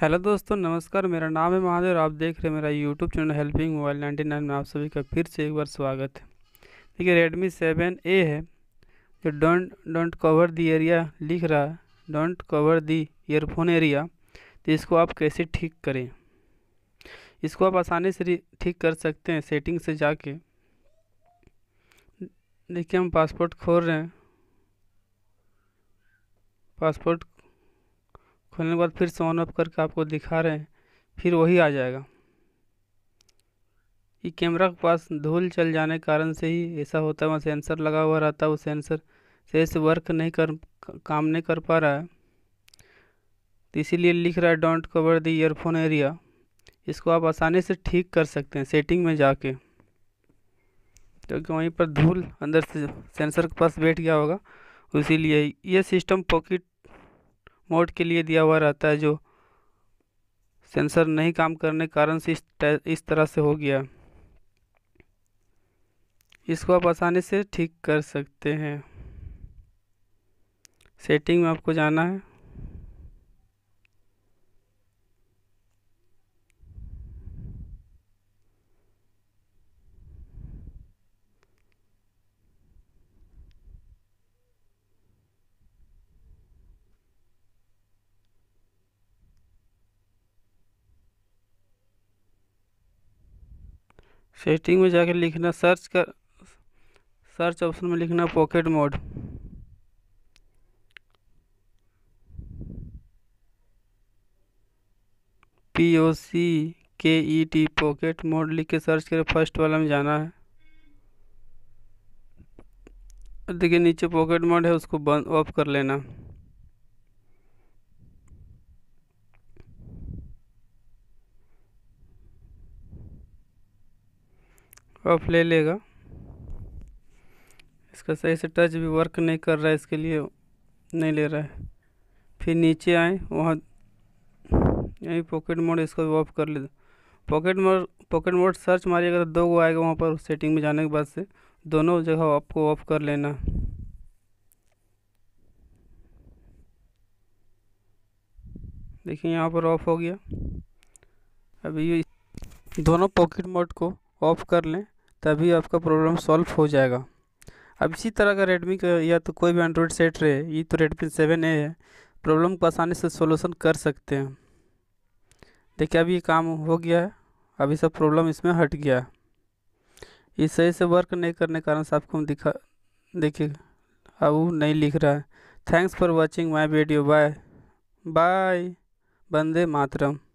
hello दोस्तों नमस्कार मेरा नाम है महादेव और आप देख रहे हैं मेरा YouTube channel helping mobile ninety nine में आप सभी का फिर से एक बार स्वागत है देखिए रेडमी सेवन ए है जो don't don't cover the area लिख रहा है don't cover the earphone area तो इसको आप कैसे ठीक करें इसको आप आसानी से ठीक कर सकते हैं सेटिंग से जाके देखिए हम पासपोर्ट खोल रहे हैं पासपोर्ट खोलने के बाद फिर से ऑन ऑफ करके आपको दिखा रहे हैं फिर वही आ जाएगा ये कैमरा के पास धूल चल जाने के कारण से ही ऐसा होता है वहाँ सेंसर लगा हुआ रहता है वो सेंसर सही से वर्क नहीं कर काम नहीं कर पा रहा है तो इसीलिए लिख रहा है don't cover the earphone area इसको आप आसानी से ठीक कर सकते हैं सेटिंग में जाके क्योंकि वहीं पर धूल अंदर से सेंसर के पास बैठ गया होगा इसीलिए ये सिस्टम पॉकेट मोड के लिए दिया हुआ रहता है जो सेंसर नहीं काम करने के कारण से इस इस तरह से हो गया इसको आप आसानी से ठीक कर सकते हैं सेटिंग में आपको जाना है सेटिंग में जाकर लिखना सर्च कर सर्च ऑप्शन में लिखना pocket mode P O C K E T pocket mode लिख के सर्च करें फर्स्ट वाला में जाना है देखिए नीचे पॉकेट मोड है उसको बंद ऑफ कर लेना ऑफ ले लेगा इसका सही से टच भी वर्क नहीं कर रहा है इसके लिए नहीं ले रहा है फिर नीचे आए वहाँ यहीं पॉकेट मोड इसको भी ऑफ कर ले pocket mode pocket mode search मारिएगा तो दो गो आएगा वहाँ पर सेटिंग में जाने के बाद से दोनों जगह आपको ऑफ कर लेना देखिए यहाँ पर ऑफ हो गया अभी ये दोनों पॉकेट मोड को ऑफ कर लें तभी आपका प्रॉब्लम सॉल्व हो जाएगा अब इसी तरह का रेडमी का या तो कोई भी एंड्रॉयड सेट रहे ये तो रेडमी सेवन ए है प्रॉब्लम को आसानी से सोल्यूसन कर सकते हैं देखिए अभी ये काम हो गया है अभी सब प्रॉब्लम इसमें हट गया है ये सही से वर्क नहीं करने के कारण से आपको हम दिखा देखिए अब वो नहीं लिख रहा है thanks for watching my video bye bye बंदे मातरम